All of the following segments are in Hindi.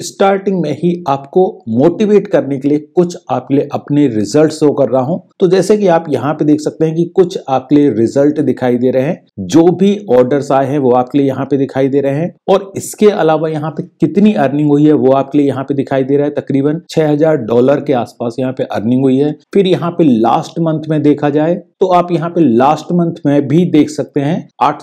स्टार्टिंग में ही आपको मोटिवेट करने के लिए कुछ आपके लिए अपने रिजल्ट शो कर रहा हूं तो जैसे कि आप यहां पे देख सकते हैं कि कुछ आपके लिए रिजल्ट दिखाई दे रहे हैं जो भी ऑर्डर्स आए हैं वो आपके लिए यहां पे दिखाई दे रहे हैं और इसके अलावा यहां पे कितनी अर्निंग हुई है वो आपके लिए यहाँ पे दिखाई दे रहा है तकरीबन छह डॉलर के आसपास यहाँ पे अर्निंग हुई है फिर यहाँ पे लास्ट मंथ में देखा जाए तो आप यहाँ पे लास्ट मंथ में भी देख सकते हैं आठ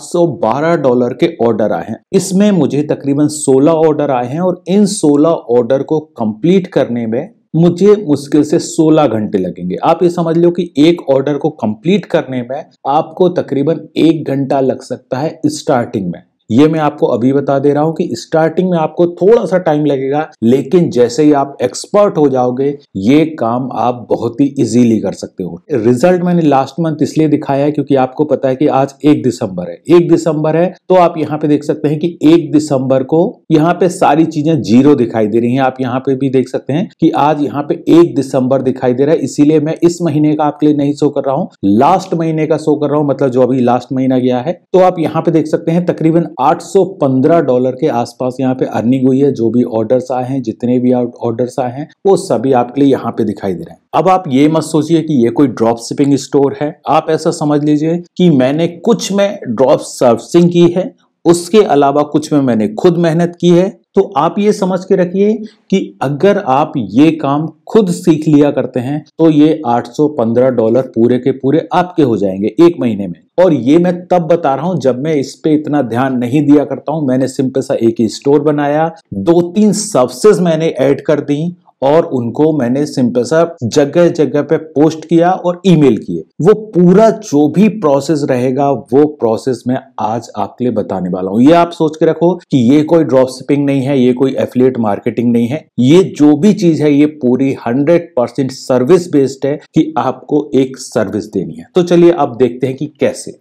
डॉलर के ऑर्डर आए हैं इसमें मुझे तकरीबन सोलह ऑर्डर आए हैं और इन सोलह ऑर्डर को कंप्लीट करने में मुझे मुश्किल से 16 घंटे लगेंगे आप ये समझ लो कि एक ऑर्डर को कंप्लीट करने में आपको तकरीबन एक घंटा लग सकता है स्टार्टिंग में ये मैं आपको अभी बता दे रहा हूं कि स्टार्टिंग में आपको थोड़ा सा टाइम लगेगा लेकिन जैसे ही आप एक्सपर्ट हो जाओगे ये काम आप बहुत ही इजीली कर सकते हो रिजल्ट मैंने लास्ट मंथ इसलिए दिखाया है क्योंकि आपको पता है कि आज एक दिसंबर है एक दिसंबर है तो आप यहाँ पे देख सकते हैं कि एक दिसंबर को यहाँ पे सारी चीजें जीरो दिखाई दे रही है आप यहाँ पे भी देख सकते हैं कि आज यहाँ पे एक दिसंबर दिखाई दे रहा है इसीलिए मैं इस महीने का आपके लिए नहीं शो कर रहा हूँ लास्ट महीने का शो कर रहा हूँ मतलब जो अभी लास्ट महीना गया है तो आप यहाँ पे देख सकते हैं तकरीबन 815 डॉलर के आसपास यहाँ पे अर्निंग हुई है जो भी ऑर्डर्स आए हैं जितने भी ऑर्डर्स आए हैं वो सभी आपके लिए यहाँ पे दिखाई दे रहे हैं अब आप ये मत सोचिए कि ये कोई ड्रॉप शिपिंग स्टोर है आप ऐसा समझ लीजिए कि मैंने कुछ में ड्रॉप सर्विसिंग की है उसके अलावा कुछ में मैंने खुद मेहनत की है तो आप ये समझ के रखिए कि अगर आप ये काम खुद सीख लिया करते हैं तो ये 815 डॉलर पूरे के पूरे आपके हो जाएंगे एक महीने में और ये मैं तब बता रहा हूं जब मैं इस पे इतना ध्यान नहीं दिया करता हूं मैंने सिंपल सा एक ही स्टोर बनाया दो तीन सर्विसेज मैंने ऐड कर दी और उनको मैंने सिंपसर जगह जगह पे पोस्ट किया और ईमेल किए वो पूरा जो भी प्रोसेस रहेगा वो प्रोसेस मैं आज आपके लिए बताने वाला हूं ये आप सोच के रखो कि ये कोई ड्रॉप शिपिंग नहीं है ये कोई एफिलेट मार्केटिंग नहीं है ये जो भी चीज है ये पूरी हंड्रेड परसेंट सर्विस बेस्ड है कि आपको एक सर्विस देनी है तो चलिए आप देखते हैं कि कैसे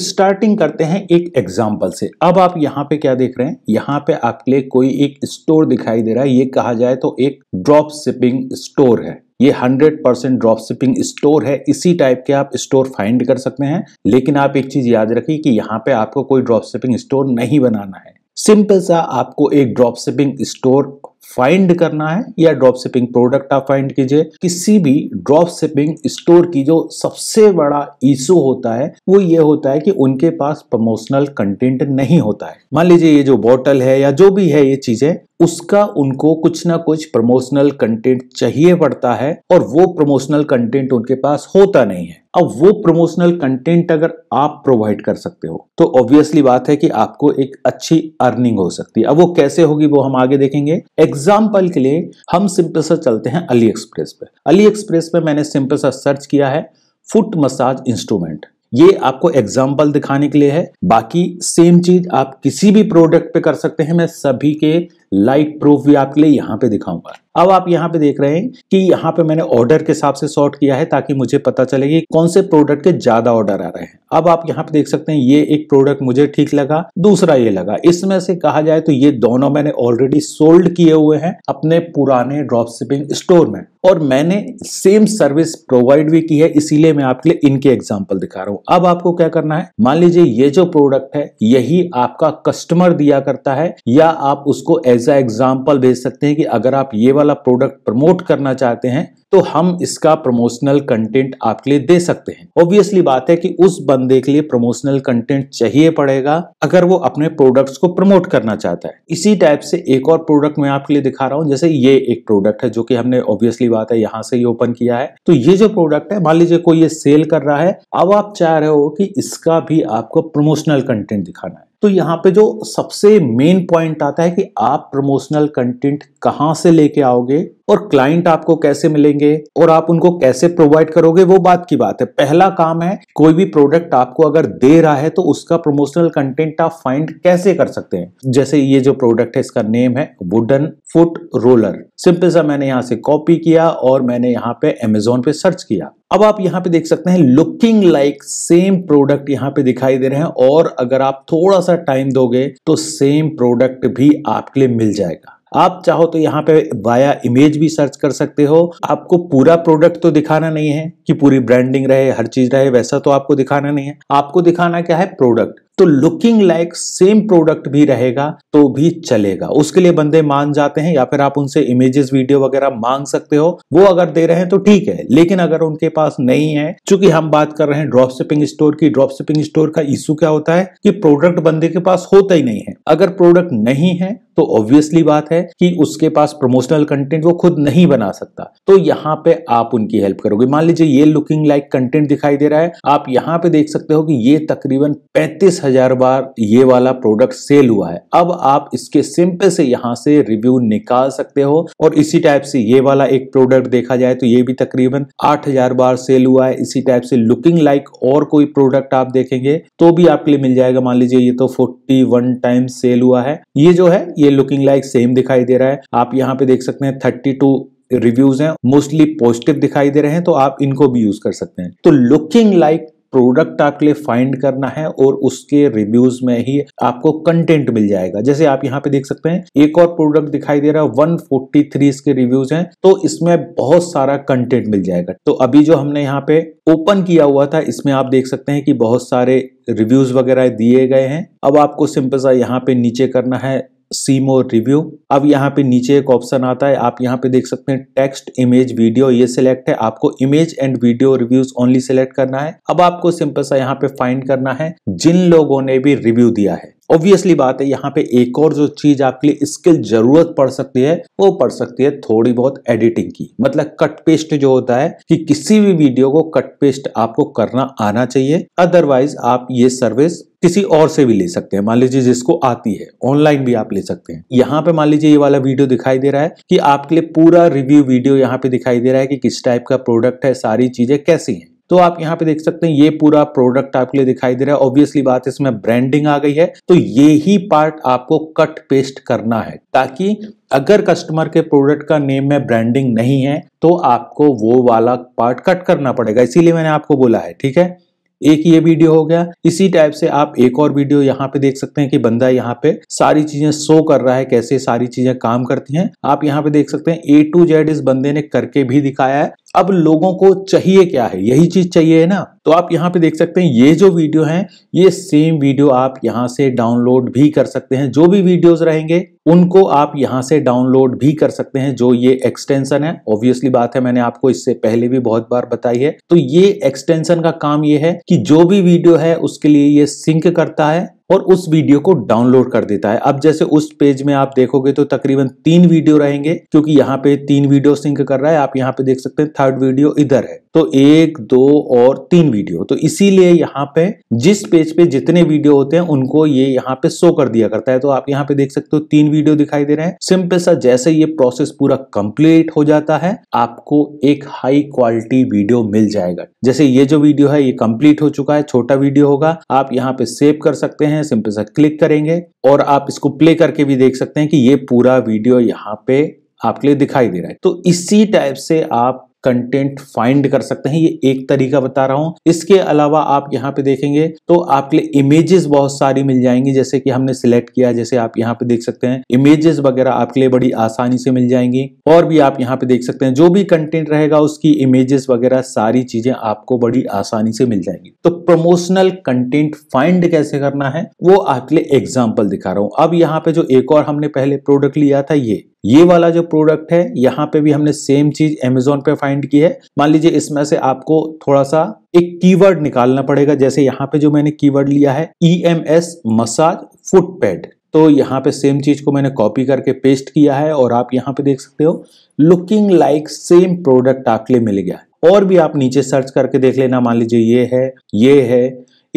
स्टार्टिंग करते हैं एक एग्जाम्पल से अब आप यहाँ पे क्या देख रहे हैं यहाँ पे आपके लिए कोई एक स्टोर दिखाई दे रहा है ये कहा जाए तो एक ड्रॉप शिपिंग स्टोर है ये 100 परसेंट ड्रॉप शिपिंग स्टोर है इसी टाइप के आप स्टोर फाइंड कर सकते हैं लेकिन आप एक चीज याद रखिए कि यहाँ पे आपको कोई ड्रॉप शिपिंग स्टोर नहीं बनाना है सिंपल सा आपको एक ड्रॉप शिपिंग स्टोर फाइंड करना है या ड्रॉप शिपिंग प्रोडक्ट आप फाइंड कीजिए किसी भी ड्रॉप शिपिंग स्टोर की जो सबसे बड़ा इशू होता है वो ये होता है कि उनके पास प्रमोशनल कंटेंट नहीं होता है मान लीजिए ये जो बॉटल है या जो भी है ये चीजें उसका उनको कुछ ना कुछ प्रमोशनल कंटेंट चाहिए पड़ता है और वो प्रमोशनल कंटेंट उनके पास होता नहीं है अब वो प्रमोशनल कंटेंट अगर आप प्रोवाइड कर सकते हो तो ऑब्वियसली बात है कि आपको एक अच्छी अर्निंग हो सकती है अब वो कैसे होगी वो हम आगे देखेंगे एक एग्जाम्पल के लिए हम सिंपल सा चलते हैं अली एक्सप्रेस पे अली एक्सप्रेस पे मैंने सिंपल सा सर्च किया है फुट मसाज इंस्ट्रूमेंट ये आपको एग्जाम्पल दिखाने के लिए है बाकी सेम चीज आप किसी भी प्रोडक्ट पे कर सकते हैं मैं सभी के लाइट प्रूफ भी आपके लिए यहां पे दिखाऊंगा अब आप यहाँ पे देख रहे हैं कि यहाँ पे मैंने ऑर्डर के हिसाब से सॉर्ट किया है ताकि मुझे पता चले कि कौन से प्रोडक्ट के ज्यादा ऑर्डर आ रहे हैं अब आप यहाँ पे देख सकते हैं ये एक प्रोडक्ट मुझे ठीक लगा दूसरा ये लगा इसमें से कहा जाए तो ये दोनों मैंने ऑलरेडी सोल्ड किए हुए हैं अपने पुराने ड्रॉप शिपिंग स्टोर में और मैंने सेम सर्विस प्रोवाइड भी की है इसीलिए मैं आपके लिए इनके एग्जाम्पल दिखा रहा हूँ अब आपको क्या करना है मान लीजिए ये जो प्रोडक्ट है यही आपका कस्टमर दिया करता है या आप उसको एज अ एग्जाम्पल भेज सकते हैं कि अगर आप ये वाला प्रोडक्ट प्रमोट करना चाहते हैं तो हम इसका प्रमोशनल कंटेंट आपके लिए दे सकते हैं ऑब्वियसली बात है कि उस बंदे के लिए प्रमोशनल कंटेंट चाहिए पड़ेगा अगर वो अपने प्रोडक्ट्स को प्रमोट करना चाहता है इसी टाइप से एक और प्रोडक्ट मैं आपके लिए दिखा रहा हूँ जैसे ये एक प्रोडक्ट है जो कि हमने ऑब्वियसली बात है यहाँ से ही ओपन किया है तो ये जो प्रोडक्ट है मान लीजिए कोई ये सेल कर रहा है अब आप चाह रहे हो कि इसका भी आपको प्रमोशनल कंटेंट दिखाना है तो यहाँ पे जो सबसे मेन पॉइंट आता है कि आप प्रमोशनल कंटेंट कहाँ से लेके आओगे और क्लाइंट आपको कैसे मिलेंगे और आप उनको कैसे प्रोवाइड करोगे वो बात की बात है पहला काम है कोई भी प्रोडक्ट आपको अगर दे रहा है तो उसका प्रमोशनल कंटेंट आप फाइंड कैसे कर सकते हैं जैसे ये जो प्रोडक्ट है इसका नेम है वुडन फुट रोलर सिंपल सा मैंने यहाँ से कॉपी किया और मैंने यहाँ पे अमेजोन पे सर्च किया अब आप यहाँ पे देख सकते हैं लुकिंग लाइक सेम प्रोडक्ट यहाँ पे दिखाई दे रहे हैं और अगर आप थोड़ा सा टाइम दोगे तो सेम प्रोडक्ट भी आपके लिए मिल जाएगा आप चाहो तो यहाँ पे वाया इमेज भी सर्च कर सकते हो आपको पूरा प्रोडक्ट तो दिखाना नहीं है कि पूरी ब्रांडिंग रहे हर चीज रहे वैसा तो आपको दिखाना नहीं है आपको दिखाना क्या है प्रोडक्ट तो लुकिंग लाइक सेम प्रोडक्ट भी रहेगा तो भी चलेगा उसके लिए बंदे मान जाते हैं या फिर आप उनसे इमेजेस वीडियो वगैरह मांग सकते हो वो अगर दे रहे हैं तो ठीक है लेकिन अगर उनके पास नहीं है चूंकि हम बात कर रहे हैं ड्रॉप शिपिंग स्टोर की ड्रॉप शिपिंग स्टोर का इश्यू क्या होता है कि प्रोडक्ट बंदे के पास होता ही नहीं है अगर प्रोडक्ट नहीं है तो ऑब्वियसली बात है कि उसके पास प्रमोशनल कंटेंट वो खुद नहीं बना सकता तो यहाँ पे आप उनकी हेल्प करोगे मान लीजिए ये लुकिंग लाइक कंटेंट दिखाई दे रहा है आप यहाँ पे देख सकते हो कि ये तकरीबन पैंतीस हजार बार ये वाला प्रोडक्ट सेल हुआ है अब आप इसके सिंपल से यहाँ से रिव्यू निकाल सकते हो और इसी टाइप से ये वाला एक प्रोडक्ट देखा जाए तो ये भी तकरीबन आठ हजार बार सेल हुआ है इसी टाइप से लुकिंग लाइक और कोई प्रोडक्ट आप देखेंगे तो भी आपके लिए मिल जाएगा मान लीजिए ये तो फोर्टी वन टाइम सेल हुआ है ये जो है ये लुकिंग लाइक सेम दिखाई दे रहा है आप यहाँ पे देख सकते हैं थर्टी रिव्यूज हैं मोस्टली पॉजिटिव दिखाई दे रहे हैं तो आप इनको भी यूज कर सकते हैं तो लुकिंग लाइक प्रोडक्ट आपके लिए फाइंड करना है और उसके रिव्यूज में ही आपको कंटेंट मिल जाएगा जैसे आप यहाँ पे देख सकते हैं एक और प्रोडक्ट दिखाई दे रहा है 143 इसके रिव्यूज हैं तो इसमें बहुत सारा कंटेंट मिल जाएगा तो अभी जो हमने यहाँ पे ओपन किया हुआ था इसमें आप देख सकते हैं कि बहुत सारे रिव्यूज वगैरह दिए गए हैं अब आपको सिंपल सा यहाँ पे नीचे करना है सी मोर रिव्यू अब यहाँ पे नीचे एक ऑप्शन आता है आप यहाँ पे देख सकते हैं टेक्स्ट इमेज वीडियो ये सिलेक्ट है आपको image and video reviews only select करना है अब आपको सिंपल सा यहाँ पे फाइंड करना है जिन लोगों ने भी रिव्यू दिया है ऑब्वियसली बात है यहाँ पे एक और जो चीज आपके लिए स्किल जरूरत पड़ सकती है वो पड़ सकती है थोड़ी बहुत एडिटिंग की मतलब कट पेस्ट जो होता है कि किसी भी वीडियो को कट पेस्ट आपको करना आना चाहिए अदरवाइज आप ये सर्विस किसी और से भी ले सकते हैं मान लीजिए जिसको आती है ऑनलाइन भी आप ले सकते हैं यहाँ पे मान लीजिए ये वाला वीडियो दिखाई दे रहा है कि आपके लिए पूरा रिव्यू वीडियो यहाँ पे दिखाई दे रहा है कि किस टाइप का प्रोडक्ट है सारी चीजें कैसी हैं तो आप यहाँ पे देख सकते हैं ये पूरा प्रोडक्ट आपके लिए दिखाई दे रहा है ऑब्वियसली बात इसमें ब्रांडिंग आ गई है तो ये ही पार्ट आपको कट पेस्ट करना है ताकि अगर कस्टमर के प्रोडक्ट का नेम में ब्रांडिंग नहीं है तो आपको वो वाला पार्ट कट करना पड़ेगा इसीलिए मैंने आपको बोला है ठीक है एक ये वीडियो हो गया इसी टाइप से आप एक और वीडियो यहाँ पे देख सकते हैं कि बंदा यहाँ पे सारी चीजें शो कर रहा है कैसे सारी चीजें काम करती हैं आप यहाँ पे देख सकते हैं ए टू जेड इस बंदे ने करके भी दिखाया है अब लोगों को चाहिए क्या है यही चीज चाहिए है ना तो आप यहाँ पे देख सकते हैं ये जो वीडियो है ये सेम वीडियो आप यहाँ से डाउनलोड भी कर सकते हैं जो भी वीडियोस रहेंगे उनको आप यहाँ से डाउनलोड भी कर सकते हैं जो ये एक्सटेंशन है ऑब्वियसली बात है मैंने आपको इससे पहले भी बहुत बार बताई है तो ये एक्सटेंशन का काम ये है कि जो भी वीडियो है उसके लिए ये सिंक करता है और उस वीडियो को डाउनलोड कर देता है अब जैसे उस पेज में आप देखोगे तो तकरीबन तीन वीडियो रहेंगे क्योंकि यहाँ पे तीन वीडियो सिंक कर रहा है आप यहाँ पे देख सकते हैं थर्ड वीडियो इधर है तो एक दो और तीन वीडियो तो इसीलिए यहाँ पे जिस पेज पे जितने वीडियो होते हैं उनको ये यहाँ पे शो कर दिया करता है तो आप यहाँ पे देख सकते हो तीन वीडियो दिखाई दे रहे हैं सिंपल सा जैसे ये प्रोसेस पूरा कंप्लीट हो जाता है आपको एक हाई क्वालिटी वीडियो मिल जाएगा जैसे ये जो वीडियो है ये कंप्लीट हो चुका है छोटा वीडियो होगा आप यहाँ पे सेव कर सकते हैं सिंपल सा क्लिक करेंगे और आप इसको प्ले करके भी देख सकते हैं कि ये पूरा वीडियो यहाँ पे आपके लिए दिखाई दे रहा है तो इसी टाइप से आप कंटेंट फाइंड कर सकते हैं ये एक तरीका बता रहा हूं इसके अलावा आप यहाँ पे देखेंगे तो आपके लिए इमेजेस बहुत सारी मिल जाएंगी जैसे कि हमने सिलेक्ट किया जैसे आप यहाँ पे देख सकते हैं इमेजेस वगैरह आपके लिए बड़ी आसानी से मिल जाएंगी और भी आप यहाँ पे देख सकते हैं जो भी कंटेंट रहेगा उसकी इमेजेस वगैरह सारी चीजें आपको बड़ी आसानी से मिल जाएंगी तो प्रमोशनल कंटेंट फाइंड कैसे करना है वो आपके लिए एग्जाम्पल दिखा रहा हूं अब यहाँ पे जो एक और हमने पहले प्रोडक्ट लिया था ये ये वाला जो प्रोडक्ट है यहाँ पे भी हमने सेम चीज अमेजोन पे फाइंड की है मान लीजिए इसमें से आपको थोड़ा सा एक कीवर्ड निकालना पड़ेगा जैसे यहाँ पे जो मैंने कीवर्ड लिया है E M S massage foot pad तो यहाँ पे सेम चीज को मैंने कॉपी करके पेस्ट किया है और आप यहाँ पे देख सकते हो लुकिंग लाइक सेम प्रोडक्ट आपके लिए मिल गया और भी आप नीचे सर्च करके देख लेना मान लीजिए ये है ये है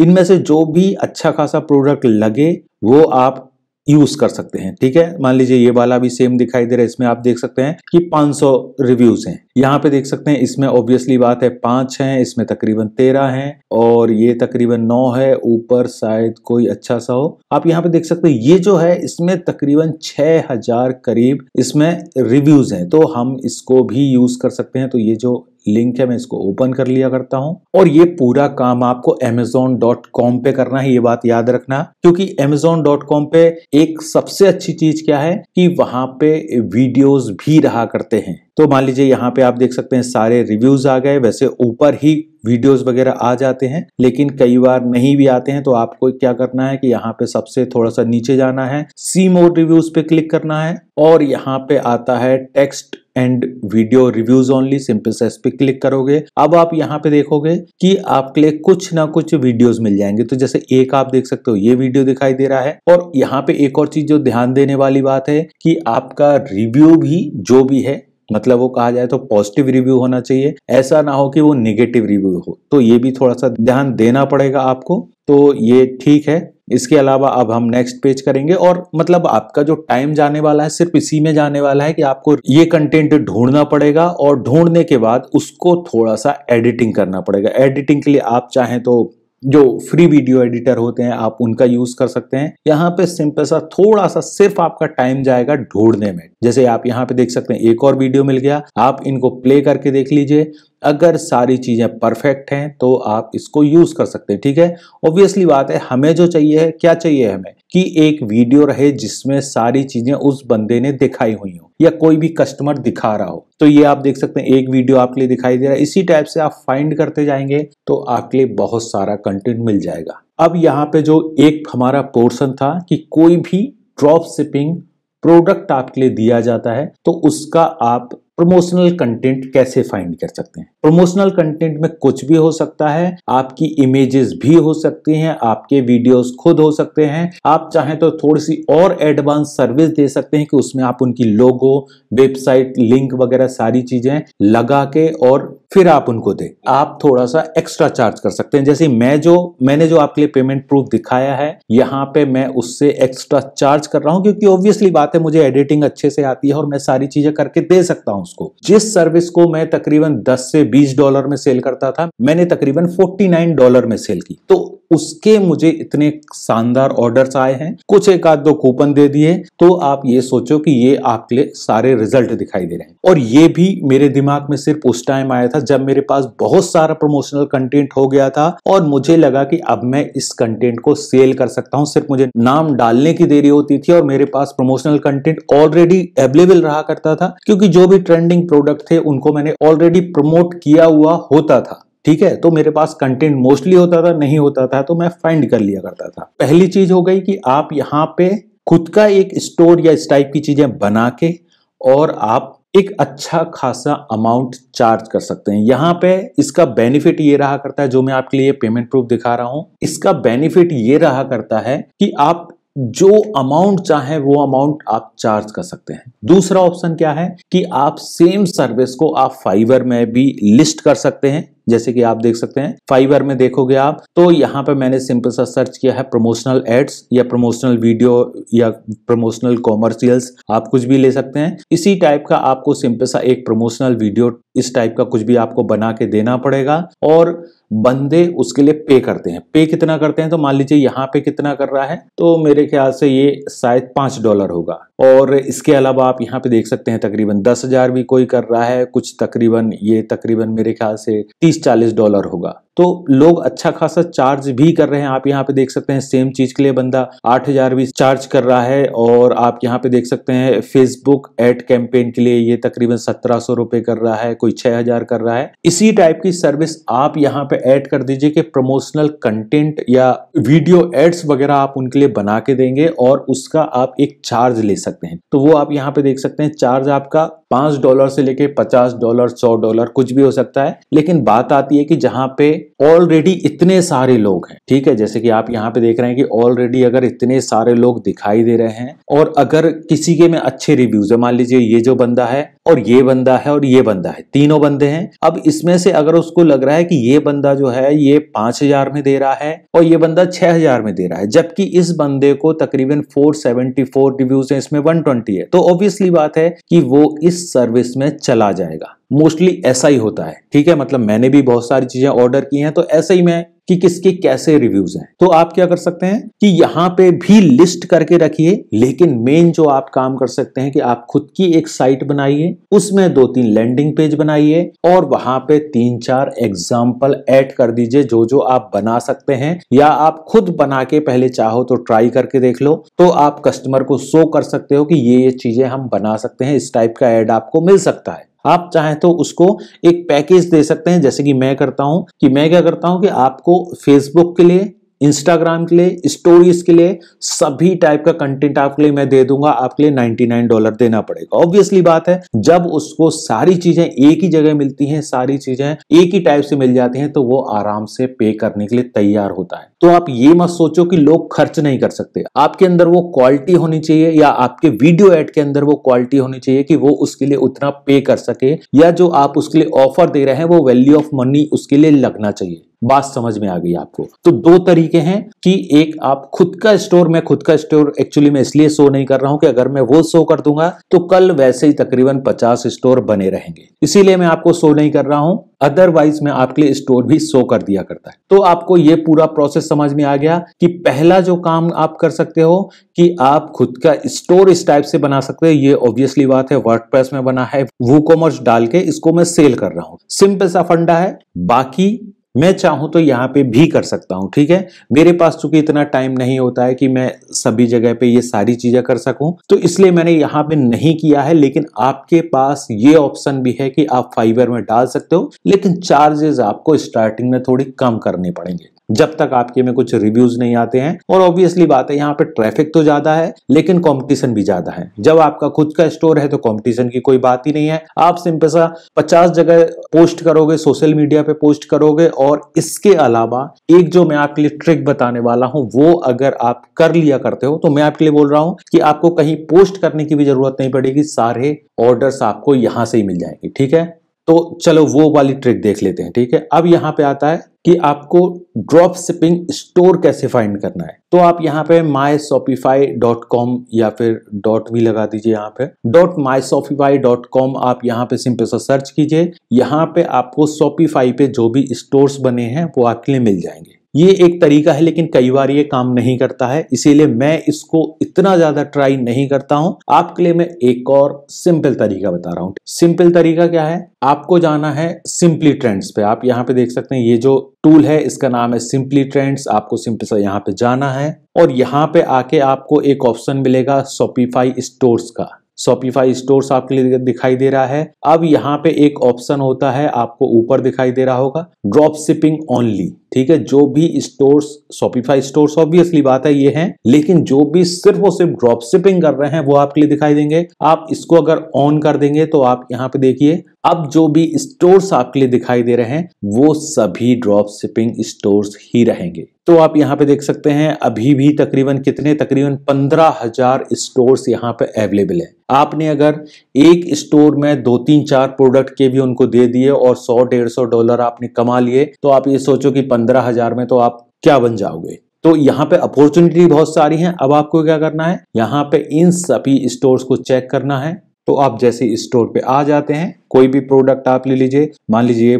इनमें से जो भी अच्छा खासा प्रोडक्ट लगे वो आप यूज कर सकते हैं ठीक है मान लीजिए ये वाला भी सेम दिखाई दे रहा है इसमें आप देख सकते हैं कि 500 रिव्यूज हैं यहाँ पे देख सकते हैं इसमें ऑब्वियसली बात है पांच हैं इसमें तकरीबन तेरह हैं और ये तकरीबन नौ है ऊपर शायद कोई अच्छा सा हो आप यहाँ पे देख सकते हैं ये जो है इसमें तकरीबन छह हजार करीब इसमें रिव्यूज हैं तो हम इसको भी यूज कर सकते हैं तो ये जो लिंक है मैं इसको ओपन कर लिया करता हूं और ये पूरा काम आपको एमेजोन डॉट कॉम पे करना है ये बात याद रखना क्योंकि अमेजोन डॉट कॉम पे एक सबसे अच्छी चीज क्या है कि वहां पे वीडियोस भी रहा करते हैं तो मान लीजिए यहाँ पे आप देख सकते हैं सारे रिव्यूज आ गए वैसे ऊपर ही वीडियोस वगैरह आ जाते हैं लेकिन कई बार नहीं भी आते हैं तो आपको क्या करना है कि यहाँ पे सबसे थोड़ा सा नीचे जाना है सी मोड रिव्यूज पे क्लिक करना है और यहाँ पे आता है text and video reviews only simple से इस पर क्लिक करोगे अब आप यहाँ पे देखोगे कि आपके लिए कुछ ना कुछ वीडियोस मिल जाएंगे तो जैसे एक आप देख सकते हो ये वीडियो दिखाई दे रहा है और यहाँ पे एक और चीज जो ध्यान देने वाली बात है कि आपका रिव्यू भी जो भी है मतलब वो कहा जाए तो पॉजिटिव रिव्यू होना चाहिए ऐसा ना हो कि वो निगेटिव रिव्यू हो तो ये भी थोड़ा सा ध्यान देना पड़ेगा आपको तो ये ठीक है इसके अलावा अब हम नेक्स्ट पेज करेंगे और मतलब आपका जो टाइम जाने वाला है सिर्फ इसी में जाने वाला है कि आपको ये कंटेंट ढूंढना पड़ेगा और ढूंढने के बाद उसको थोड़ा सा एडिटिंग करना पड़ेगा एडिटिंग के लिए आप चाहें तो जो फ्री वीडियो एडिटर होते हैं आप उनका यूज कर सकते हैं यहाँ पे सिंपल सा थोड़ा सा सिर्फ आपका टाइम जाएगा ढूंढने में जैसे आप यहाँ पे देख सकते हैं एक और वीडियो मिल गया आप इनको प्ले करके देख लीजिए अगर सारी चीज़ें परफेक्ट हैं तो आप इसको यूज़ कर सकते हैं ठीक है ऑब्वियसली बात है हमें जो चाहिए है क्या चाहिए हमें कि एक वीडियो रहे जिसमें सारी चीज़ें उस बंदे ने दिखाई हुई हो या कोई भी कस्टमर दिखा रहा हो तो ये आप देख सकते हैं एक वीडियो आपके लिए दिखाई दे रहा है इसी टाइप से आप फाइंड करते जाएंगे तो आपके लिए बहुत सारा कंटेंट मिल जाएगा अब यहाँ पे जो एक हमारा पोर्सन था कि कोई भी ड्रॉप शिपिंग प्रोडक्ट आपके लिए दिया जाता है तो उसका आप प्रमोशनल कंटेंट कैसे फाइंड कर सकते हैं प्रमोशनल कंटेंट में कुछ भी हो सकता है आपकी इमेजेस भी हो सकती हैं आपके वीडियोस खुद हो सकते हैं आप चाहें तो थोड़ी सी और एडवांस सर्विस दे सकते हैं कि उसमें आप उनकी लोगो वेबसाइट लिंक वगैरह सारी चीजें लगा के और फिर आप उनको दें आप थोड़ा सा एक्स्ट्रा चार्ज कर सकते हैं जैसे मैं जो मैंने जो आपके लिए पेमेंट प्रूफ दिखाया है यहाँ पे मैं उससे एक्स्ट्रा चार्ज कर रहा हूँ क्योंकि ऑब्वियसली बात है मुझे एडिटिंग अच्छे से आती है और मैं सारी चीजें करके दे सकता हूँ उसको जिस सर्विस को मैं तकरीबन दस से बीस डॉलर में सेल करता था मैंने तकरीबन फोर्टी डॉलर में सेल की तो उसके मुझे इतने शानदार ऑर्डर्स आए हैं कुछ एक आध दो कूपन दे दिए तो आप ये सोचो कि ये आपके लिए सारे रिजल्ट दिखाई दे रहे हैं और ये भी मेरे दिमाग में सिर्फ उस टाइम आया था जब मेरे पास बहुत सारा प्रमोशनल कंटेंट हो गया था और मुझे लगा कि अब मैं इस कंटेंट को सेल कर सकता हूँ सिर्फ मुझे नाम डालने की देरी होती थी और मेरे पास प्रमोशनल कंटेंट ऑलरेडी अवेलेबल रहा करता था क्योंकि जो भी ट्रेंडिंग प्रोडक्ट थे उनको मैंने ऑलरेडी प्रमोट किया हुआ होता था ठीक है तो मेरे पास कंटेंट मोस्टली होता था नहीं होता था तो मैं फाइंड कर लिया करता था पहली चीज हो गई कि आप यहाँ पे खुद का एक स्टोर या इस टाइप की चीजें बना के और आप एक अच्छा खासा अमाउंट चार्ज कर सकते हैं यहाँ पे इसका बेनिफिट ये रहा करता है जो मैं आपके लिए पेमेंट प्रूफ दिखा रहा हूं इसका बेनिफिट ये रहा करता है कि आप जो अमाउंट चाहे वो अमाउंट आप चार्ज कर सकते हैं दूसरा ऑप्शन क्या है कि आप सेम सर्विस को आप फाइवर में भी लिस्ट कर सकते हैं जैसे कि आप देख सकते हैं फाइवर में देखोगे आप तो यहाँ पे मैंने सिंपल सा सर्च किया है प्रमोशनल एड्स या प्रमोशनल वीडियो या प्रमोशनल कॉमर्शियल्स आप कुछ भी ले सकते हैं इसी टाइप का आपको सिंपल सा एक प्रमोशनल वीडियो इस टाइप का कुछ भी आपको बना के देना पड़ेगा और बंदे उसके लिए पे करते हैं पे कितना करते हैं तो मान लीजिए यहाँ पे कितना कर रहा है तो मेरे ख्याल से ये शायद पांच डॉलर होगा और इसके अलावा आप यहाँ पे देख सकते हैं तकरीबन दस हजार भी कोई कर रहा है कुछ तकरीबन ये तकरीबन मेरे ख्याल से तीस चालीस डॉलर होगा तो लोग अच्छा खासा चार्ज भी कर रहे हैं आप यहाँ पे देख सकते हैं सेम चीज के लिए बंदा आठ हजार भी चार्ज कर रहा है और आप यहाँ पे देख सकते हैं फेसबुक एड कैंपेन के लिए ये तकरीबन सत्रह सौ रुपए कर रहा है कोई छह हजार कर रहा है इसी टाइप की सर्विस आप यहाँ पे ऐड कर दीजिए कि प्रमोशनल कंटेंट या वीडियो एड्स वगैरह आप उनके लिए बना के देंगे और उसका आप एक चार्ज ले सकते हैं तो वो आप यहाँ पे देख सकते हैं चार्ज आपका पांच डॉलर से लेके पचास डॉलर सौ डॉलर कुछ भी हो सकता है लेकिन बात आती है कि जहां पे ऑलरेडी इतने सारे लोग हैं ठीक है जैसे कि आप यहाँ पे देख रहे हैं कि ऑलरेडी अगर इतने सारे लोग दिखाई दे रहे हैं और अगर किसी के में अच्छे रिव्यूज है मान लीजिए ये जो बंदा है और ये बंदा है और ये बंदा है तीनों बंदे हैं अब इसमें से अगर उसको लग रहा है कि ये बंदा जो है ये पांच हजार में दे रहा है और ये बंदा छह हजार में दे रहा है जबकि इस बंदे को तकरीबन फोर सेवेंटी फोर रिव्यूज है इसमें वन ट्वेंटी है तो ऑब्वियसली बात है कि वो इस इस सर्विस में चला जाएगा मोस्टली ऐसा ही होता है ठीक है मतलब मैंने भी बहुत सारी चीजें ऑर्डर की हैं तो ऐसे ही मैं कि किसके कैसे रिव्यूज हैं तो आप क्या कर सकते हैं कि यहाँ पे भी लिस्ट करके रखिए लेकिन मेन जो आप काम कर सकते हैं कि आप खुद की एक साइट बनाइए उसमें दो तीन लैंडिंग पेज बनाइए और वहां पे तीन चार एग्जाम्पल एड कर दीजिए जो जो आप बना सकते हैं या आप खुद बना के पहले चाहो तो ट्राई करके देख लो तो आप कस्टमर को शो कर सकते हो कि ये ये चीजें हम बना सकते हैं इस टाइप का एड आपको मिल सकता है आप चाहे तो उसको एक पैकेज दे सकते हैं जैसे कि मैं करता हूं कि मैं क्या करता हूं कि आपको फेसबुक के लिए इंस्टाग्राम के लिए स्टोरीज के लिए सभी टाइप का कंटेंट आपके लिए मैं दे दूंगा आपके लिए 99 डॉलर देना पड़ेगा ऑब्वियसली बात है जब उसको सारी चीजें एक ही जगह मिलती हैं सारी चीजें एक ही टाइप से मिल जाती हैं तो वो आराम से पे करने के लिए तैयार होता है तो आप ये मत सोचो कि लोग खर्च नहीं कर सकते आपके अंदर वो क्वालिटी होनी चाहिए या आपके वीडियो एड के अंदर वो क्वालिटी होनी चाहिए कि वो उसके लिए उतना पे कर सके या जो आप उसके लिए ऑफर दे रहे हैं वो वैल्यू ऑफ मनी उसके लिए लगना चाहिए बात समझ में आ गई आपको तो दो तरीके हैं कि एक आप खुद का स्टोर में खुद का स्टोर एक्चुअली मैं इसलिए शो नहीं कर रहा हूं कि अगर मैं वो शो कर दूंगा तो कल वैसे ही तकरीबन पचास स्टोर बने रहेंगे इसीलिए मैं आपको शो नहीं कर रहा हूं अदरवाइज मैं आपके लिए स्टोर भी शो कर दिया करता है तो आपको ये पूरा प्रोसेस समझ में आ गया कि पहला जो काम आप कर सकते हो कि आप खुद का स्टोर इस टाइप से बना सकते हो ये ऑब्वियसली बात है वर्ड में बना है वो कॉमर्स डाल के इसको मैं सेल कर रहा हूं सिंपल सा फंडा है बाकी मैं चाहूं तो यहाँ पे भी कर सकता हूँ ठीक है मेरे पास चूंकि इतना टाइम नहीं होता है कि मैं सभी जगह पे ये सारी चीजें कर सकूं तो इसलिए मैंने यहाँ पे नहीं किया है लेकिन आपके पास ये ऑप्शन भी है कि आप फाइबर में डाल सकते हो लेकिन चार्जेस आपको स्टार्टिंग में थोड़ी कम करने पड़ेंगे जब तक आपके में कुछ रिव्यूज नहीं आते हैं और ऑब्वियसली बात है यहाँ पे ट्रैफिक तो ज्यादा है लेकिन कंपटीशन भी ज्यादा है जब आपका खुद का स्टोर है तो कंपटीशन की कोई बात ही नहीं है आप सिंपल सा पचास जगह पोस्ट करोगे सोशल मीडिया पे पोस्ट करोगे और इसके अलावा एक जो मैं आपके लिए ट्रिक बताने वाला हूँ वो अगर आप कर लिया करते हो तो मैं आपके लिए बोल रहा हूँ कि आपको कहीं पोस्ट करने की भी जरूरत नहीं पड़ेगी सारे ऑर्डर्स आपको यहां से ही मिल जाएंगे ठीक है तो चलो वो वाली ट्रिक देख लेते हैं ठीक है अब यहां पे आता है कि आपको ड्रॉप शिपिंग स्टोर कैसे फाइंड करना है तो आप यहाँ पे माई डॉट कॉम या फिर डॉट भी लगा दीजिए यहाँ पे डॉट माई डॉट कॉम आप यहाँ पे सिंपल सा सर्च कीजिए यहाँ पे आपको शॉपीफाई पे जो भी स्टोर्स बने हैं वो आपके लिए मिल जाएंगे ये एक तरीका है लेकिन कई बार ये काम नहीं करता है इसीलिए मैं इसको इतना ज्यादा ट्राई नहीं करता हूं आपके लिए मैं एक और सिंपल तरीका बता रहा हूं सिंपल तरीका क्या है आपको जाना है सिंपली ट्रेंड्स पे आप यहाँ पे देख सकते हैं ये जो टूल है इसका नाम है सिंपली ट्रेंड्स आपको सिंपल से यहाँ पे जाना है और यहाँ पे आके आपको एक ऑप्शन मिलेगा सोपीफाई स्टोर्स का Shopify स्टोर्स आपके लिए दिखाई दे रहा है अब यहाँ पे एक ऑप्शन होता है आपको ऊपर दिखाई दे रहा होगा ड्रॉप शिपिंग ओनली ठीक है जो भी स्टोर्स शॉपिफाई स्टोर्स ऑब्वियसली बात है ये हैं लेकिन जो भी सिर्फ और सिर्फ ड्रॉप शिपिंग कर रहे हैं वो आपके लिए दिखाई देंगे आप इसको अगर ऑन कर देंगे तो आप यहाँ पे देखिए अब जो भी स्टोर्स आपके लिए दिखाई दे रहे हैं वो सभी ड्रॉप शिपिंग स्टोर्स ही रहेंगे तो आप यहाँ पे देख सकते हैं अभी भी तकरीबन कितने तकरीबन पंद्रह हजार स्टोर यहाँ पे अवेलेबल है आपने अगर एक स्टोर में दो तीन चार प्रोडक्ट के भी उनको दे दिए और सौ डेढ़ सौ डॉलर आपने कमा लिए तो आप ये सोचो कि पंद्रह पंद्रह हजार में तो आप क्या बन जाओगे तो यहाँ पे अपॉर्चुनिटी बहुत सारी हैं अब आपको क्या करना है यहाँ पे इन सभी स्टोर्स को चेक करना है तो आप जैसे स्टोर पे आ जाते हैं कोई भी प्रोडक्ट आप ले लीजिए मान लीजिए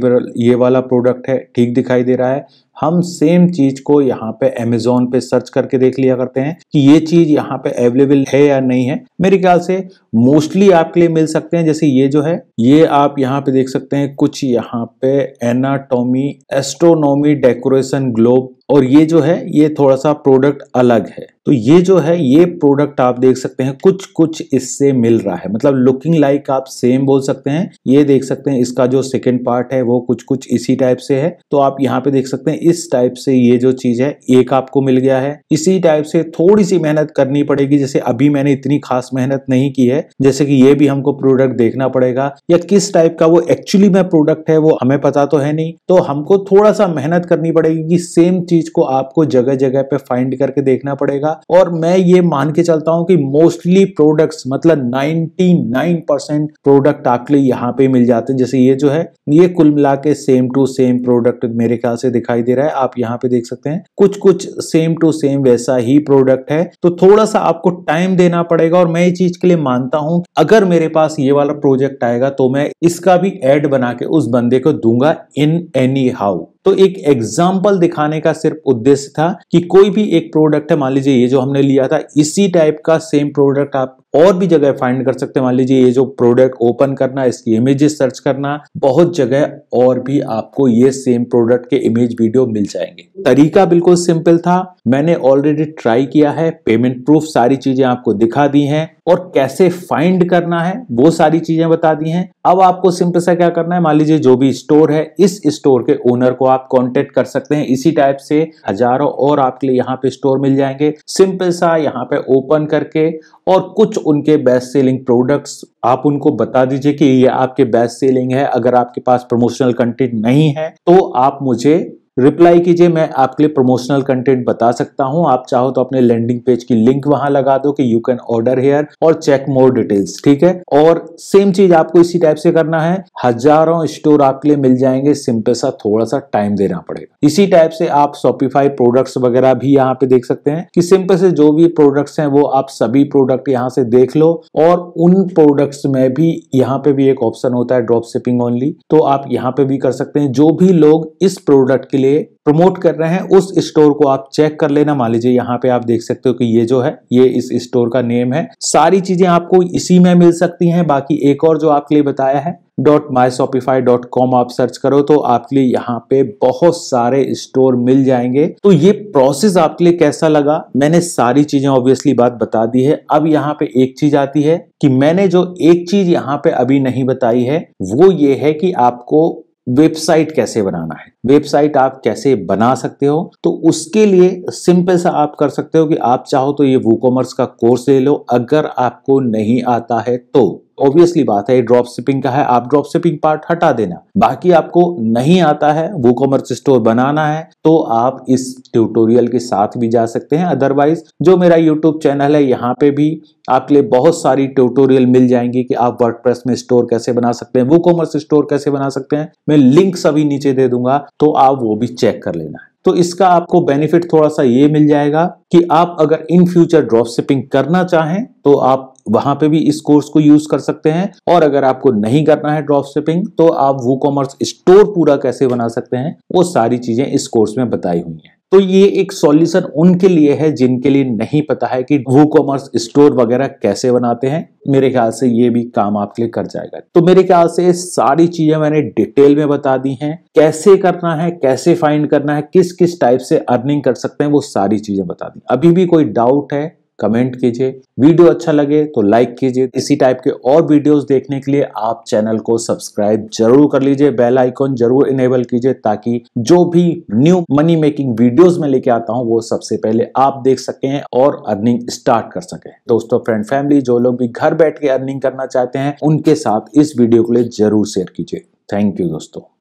ये वाला प्रोडक्ट है ठीक दिखाई दे रहा है हम सेम चीज को यहाँ पे अमेजोन पे सर्च करके देख लिया करते हैं कि ये चीज यहाँ पे अवेलेबल है या नहीं है मेरे ख्याल से मोस्टली आपके लिए मिल सकते हैं जैसे ये जो है ये आप यहाँ पे देख सकते हैं कुछ यहाँ पे एनाटोमी एस्ट्रोनॉमी डेकोरेशन ग्लोब और ये जो है ये थोड़ा सा प्रोडक्ट अलग है तो ये जो है ये प्रोडक्ट आप देख सकते हैं कुछ कुछ इससे मिल रहा है मतलब लुकिंग लाइक like आप सेम बोल सकते हैं ये देख सकते हैं इसका जो सेकेंड पार्ट है वो कुछ कुछ इसी टाइप से है तो आप यहाँ पे देख सकते हैं इस टाइप से ये जो चीज है एक आपको मिल गया है इसी टाइप से थोड़ी सी मेहनत करनी पड़ेगी जैसे अभी मैंने इतनी खास मेहनत नहीं की है जैसे कि ये भी हमको प्रोडक्ट देखना पड़ेगा या किस टाइप का वो एक्चुअली में प्रोडक्ट है वो हमें पता तो है नहीं तो हमको थोड़ा सा मेहनत करनी पड़ेगी कि सेम चीज को आपको जगह जगह पे फाइंड करके देखना पड़ेगा और मैं ये मान के चलता हूँ कि मोस्टली प्रोडक्ट्स मतलब 99 परसेंट प्रोडक्ट आपके लिए यहाँ पे मिल जाते हैं जैसे ये जो है ये कुल मिला के सेम टू सेम प्रोडक्ट मेरे ख्याल से दिखाई दे रहा है आप यहाँ पे देख सकते हैं कुछ कुछ सेम टू सेम वैसा ही प्रोडक्ट है तो थोड़ा सा आपको टाइम देना पड़ेगा और मैं ये चीज के लिए मानता हूं अगर मेरे पास ये वाला प्रोजेक्ट आएगा तो मैं इसका भी एड बना के उस बंदे को दूंगा इन एनी हाउ तो एक एग्जाम्पल दिखाने का सिर्फ उद्देश्य था कि कोई भी एक प्रोडक्ट है मान लीजिए ये जो हमने लिया था इसी टाइप का सेम प्रोडक्ट आप और भी जगह फाइंड कर सकते हैं मान लीजिए ये जो प्रोडक्ट ओपन करना इसकी इमेजेस सर्च करना बहुत जगह और भी आपको ये सेम प्रोडक्ट के इमेज वीडियो मिल जाएंगे तरीका बिल्कुल सिंपल था मैंने ऑलरेडी ट्राई किया है पेमेंट प्रूफ सारी चीजें आपको दिखा दी हैं और कैसे फाइंड करना है वो सारी चीजें बता दी हैं अब आपको सिंपल सा क्या करना है मान लीजिए जो भी स्टोर है इस स्टोर के ओनर को आप कांटेक्ट कर सकते हैं इसी टाइप से हजारों और आपके लिए यहाँ पे स्टोर मिल जाएंगे सिंपल सा यहाँ पे ओपन करके और कुछ उनके बेस्ट सेलिंग प्रोडक्ट्स आप उनको बता दीजिए कि ये आपके बेस्ट सेलिंग है अगर आपके पास प्रमोशनल कंटेंट नहीं है तो आप मुझे रिप्लाई कीजिए मैं आपके लिए प्रमोशनल कंटेंट बता सकता हूं आप चाहो तो अपने लैंडिंग पेज की लिंक वहां लगा दो कि यू कैन ऑर्डर हेयर और चेक मोर डिटेल्स ठीक है और सेम चीज आपको इसी टाइप से करना है हजारों स्टोर आपके लिए मिल जाएंगे सिंपल सा थोड़ा सा टाइम देना पड़ेगा इसी टाइप से आप शॉपिफाई प्रोडक्ट्स वगैरह भी यहाँ पे देख सकते हैं कि सिंपल से जो भी प्रोडक्ट्स हैं वो आप सभी प्रोडक्ट यहाँ से देख लो और उन प्रोडक्ट्स में भी यहाँ पे भी एक ऑप्शन होता है ड्रॉप शिपिंग ओनली तो आप यहाँ पे भी कर सकते हैं जो भी लोग इस प्रोडक्ट के लिए लिए प्रमोट कर रहे हैं उस स्टोर को आप चेक कर लेना मान लीजिए यहाँ पे आप देख सकते हो कि ये जो है ये इस स्टोर का नेम है सारी चीजें आपको इसी में मिल सकती हैं बाकी एक और जो आपके लिए बताया है dot my Shopify dot com आप सर्च करो तो आपके लिए यहाँ पे बहुत सारे स्टोर मिल जाएंगे तो ये प्रोसेस आपके लिए कैसा लगा मैंने सारी चीजें ऑब्वियसली बात बता दी है अब यहाँ पे एक चीज आती है कि मैंने जो एक चीज यहाँ पे अभी नहीं बताई है वो ये है कि आपको वेबसाइट कैसे बनाना है वेबसाइट आप कैसे बना सकते हो तो उसके लिए सिंपल सा आप कर सकते हो कि आप चाहो तो ये वो कॉमर्स का कोर्स ले लो अगर आपको नहीं आता है तो ऑब्वियसली बात है ड्रॉप शिपिंग का है आप ड्रॉप शिपिंग पार्ट हटा देना बाकी आपको नहीं आता है वो कॉमर्स स्टोर बनाना है तो आप इस ट्यूटोरियल के साथ भी जा सकते हैं अदरवाइज जो मेरा यूट्यूब चैनल है यहाँ पे भी आपके लिए बहुत सारी ट्यूटोरियल मिल जाएंगी कि आप वर्ड में स्टोर कैसे बना सकते हैं वो कॉमर्स स्टोर कैसे बना सकते हैं मैं लिंक सभी नीचे दे दूंगा तो आप वो भी चेक कर लेना है तो इसका आपको बेनिफिट थोड़ा सा ये मिल जाएगा कि आप अगर इन फ्यूचर ड्रॉप शिपिंग करना चाहें तो आप वहां पे भी इस कोर्स को यूज कर सकते हैं और अगर आपको नहीं करना है ड्रॉप शिपिंग तो आप वो कॉमर्स स्टोर पूरा कैसे बना सकते हैं वो सारी चीजें इस कोर्स में बताई हुई हैं तो ये एक सॉल्यूशन उनके लिए है जिनके लिए नहीं पता है कि वो कॉमर्स स्टोर वगैरह कैसे बनाते हैं मेरे ख्याल से ये भी काम आपके लिए कर जाएगा तो मेरे ख्याल से सारी चीजें मैंने डिटेल में बता दी हैं कैसे करना है कैसे फाइंड करना है किस किस टाइप से अर्निंग कर सकते हैं वो सारी चीजें बता दी अभी भी कोई डाउट है कमेंट कीजिए वीडियो अच्छा लगे तो लाइक कीजिए इसी टाइप के और वीडियोस देखने के लिए आप चैनल को सब्सक्राइब जरूर कर लीजिए बेल आइकॉन जरूर इनेबल कीजिए ताकि जो भी न्यू मनी मेकिंग वीडियोस में लेके आता हूँ वो सबसे पहले आप देख सकें और अर्निंग स्टार्ट कर सकें दोस्तों फ्रेंड फैमिली जो लोग भी घर बैठ के अर्निंग करना चाहते हैं उनके साथ इस वीडियो के लिए जरूर शेयर कीजिए थैंक यू दोस्तों